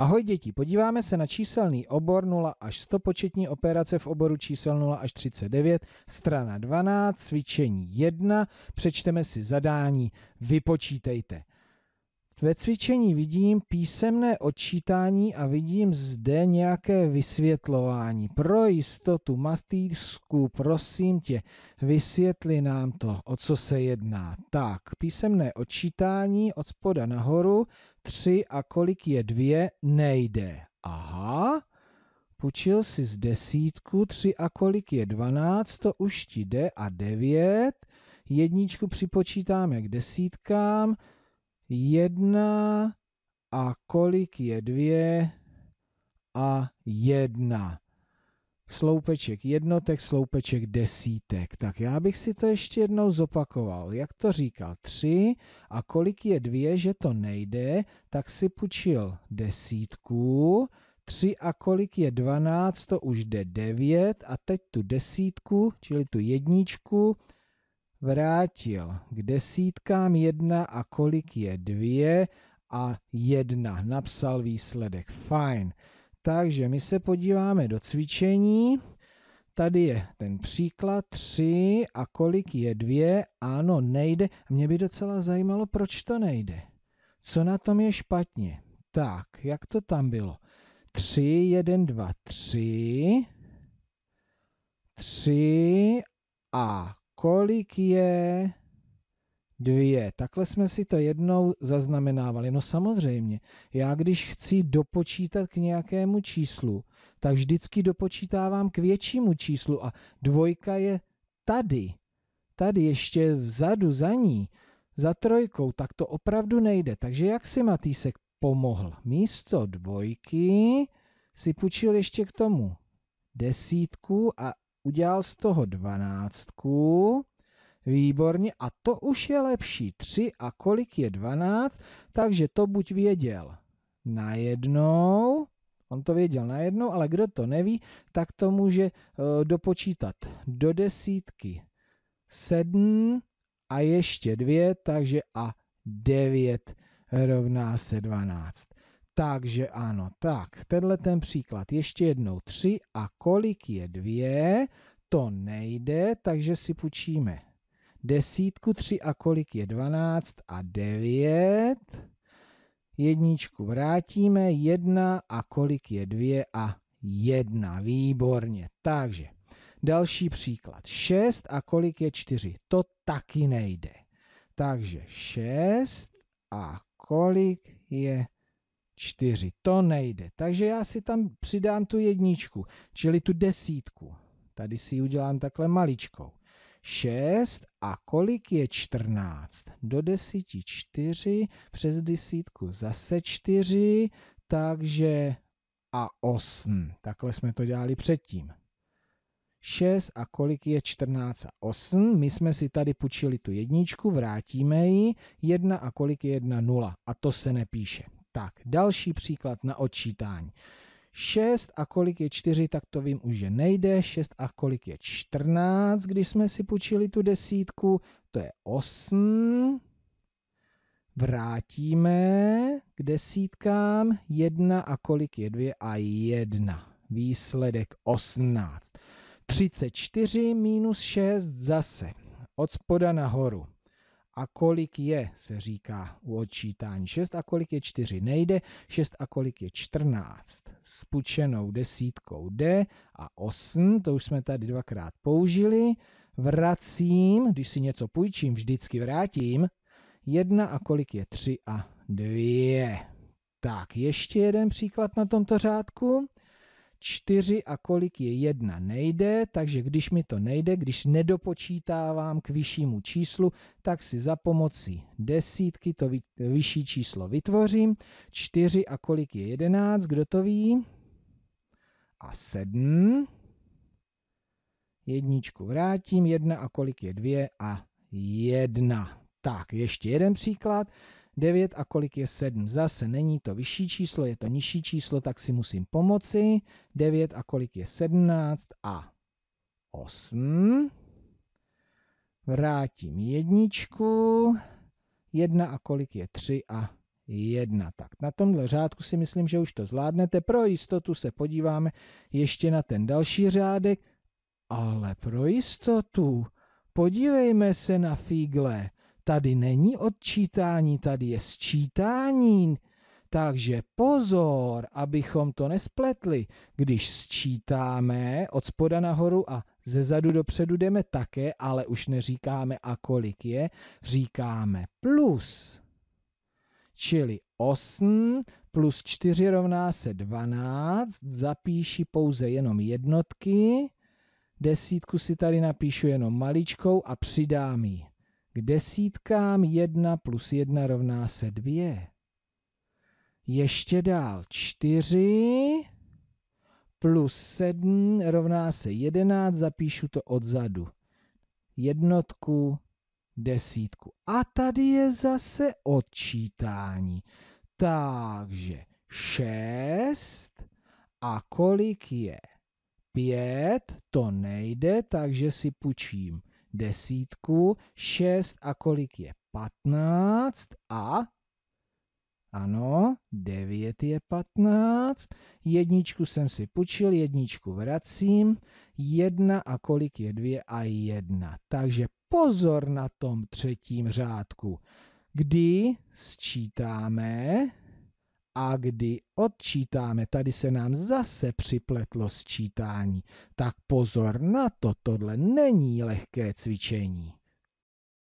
Ahoj děti, podíváme se na číselný obor 0 až 100 početní operace v oboru čísel 0 až 39, strana 12, cvičení 1, přečteme si zadání, vypočítejte. Ve cvičení vidím písemné odčítání a vidím zde nějaké vysvětlování. Pro jistotu, Mastýřsku, prosím tě, vysvětli nám to, o co se jedná. Tak, písemné odčítání od spoda nahoru, tři a kolik je dvě, nejde. Aha, půjčil si z desítku, tři a kolik je dvanáct, to už ti jde a devět. Jedničku připočítáme k desítkám, jedna a kolik je dvě a jedna. Sloupeček jednotek, sloupeček desítek. Tak já bych si to ještě jednou zopakoval. Jak to říkal? Tři a kolik je dvě, že to nejde, tak si půjčil desítku. Tři a kolik je dvanáct, to už jde devět. A teď tu desítku, čili tu jedničku, vrátil k desítkám jedna a kolik je dvě a jedna. Napsal výsledek. Fajn. Takže my se podíváme do cvičení. Tady je ten příklad 3 a kolik je 2. Ano, nejde. Mě by docela zajímalo, proč to nejde. Co na tom je špatně? Tak, jak to tam bylo? 3, 1, 2, 3. 3 a kolik je dvě. Takhle jsme si to jednou zaznamenávali. No samozřejmě, já když chci dopočítat k nějakému číslu, tak vždycky dopočítávám k většímu číslu a dvojka je tady. Tady ještě vzadu za ní, za trojkou, tak to opravdu nejde. Takže jak si Matýsek pomohl? Místo dvojky si půjčil ještě k tomu desítku a udělal z toho dvanáctku. Výborně. A to už je lepší. tři a kolik je dvanáct? Takže to buď věděl najednou, on to věděl najednou, ale kdo to neví, tak to může eh, dopočítat do desítky. sedm a ještě dvě, takže a devět rovná se dvanáct. Takže ano, tak, tenhle ten příklad. Ještě jednou tři a kolik je dvě? to nejde, takže si půjčíme desítku, tři a kolik je dvanáct a devět? Jedničku vrátíme, jedna a kolik je dvě a jedna. Výborně. Takže další příklad. Šest a kolik je čtyři? To taky nejde. Takže šest a kolik je čtyři? To nejde. Takže já si tam přidám tu jedničku, čili tu desítku. Tady si ji udělám takhle maličkou. 6 a kolik je 14? Do 10 4, přes 10 zase 4, takže a 8. Takhle jsme to dělali předtím. 6 a kolik je 14 a 8. My jsme si tady půjčili tu jedničku, vrátíme ji. 1 a kolik je 1, 0. A to se nepíše. Tak, další příklad na odčítání. 6 a kolik je 4, tak to vím už, že nejde. 6 a kolik je 14, když jsme si půjčili tu desítku, to je 8. Vrátíme k desítkám 1 a kolik je 2 a 1. Výsledek 18. 34 minus 6 zase. Od spoda nahoru a kolik je, se říká u odčítání. 6 a kolik je 4 nejde, 6 a kolik je 14. S pučenou desítkou D a 8, to už jsme tady dvakrát použili. Vracím, když si něco půjčím, vždycky vrátím. 1 a kolik je 3 a 2. Tak, ještě jeden příklad na tomto řádku. 4 a kolik je 1 nejde, takže když mi to nejde, když nedopočítávám k vyššímu číslu, tak si za pomocí desítky to vyšší číslo vytvořím. 4 a kolik je 11, kdo to ví? A 7. Jedničku vrátím, 1 a kolik je 2 a 1. Tak, ještě jeden příklad. 9 a kolik je 7? Zase není to vyšší číslo, je to nižší číslo, tak si musím pomoci. 9 a kolik je 17 a 8. Vrátím jedničku. 1 a kolik je 3 a 1. Tak na tomhle řádku si myslím, že už to zvládnete. Pro jistotu se podíváme ještě na ten další řádek. Ale pro jistotu podívejme se na fígle. Tady není odčítání, tady je sčítání. Takže pozor, abychom to nespletli. Když sčítáme od spoda nahoru a ze zadu dopředu jdeme také, ale už neříkáme a kolik je, říkáme plus. Čili 8 plus 4 rovná se 12, zapíši pouze jenom jednotky, desítku si tady napíšu jenom maličkou a přidám ji. K desítkám 1 plus 1 rovná se 2. Ještě dál 4 plus 7 rovná se 11, zapíšu to odzadu. Jednotku, desítku. A tady je zase odčítání. Takže 6 a kolik je? 5, to nejde, takže si půjčím desítku, 6 a kolik je 15 a ano, 9 je 15, jedničku jsem si půjčil, jedničku vracím, 1 a kolik je 2 a 1. Takže pozor na tom třetím řádku, kdy sčítáme a kdy odčítáme, tady se nám zase připletlo sčítání, tak pozor na to, tohle není lehké cvičení.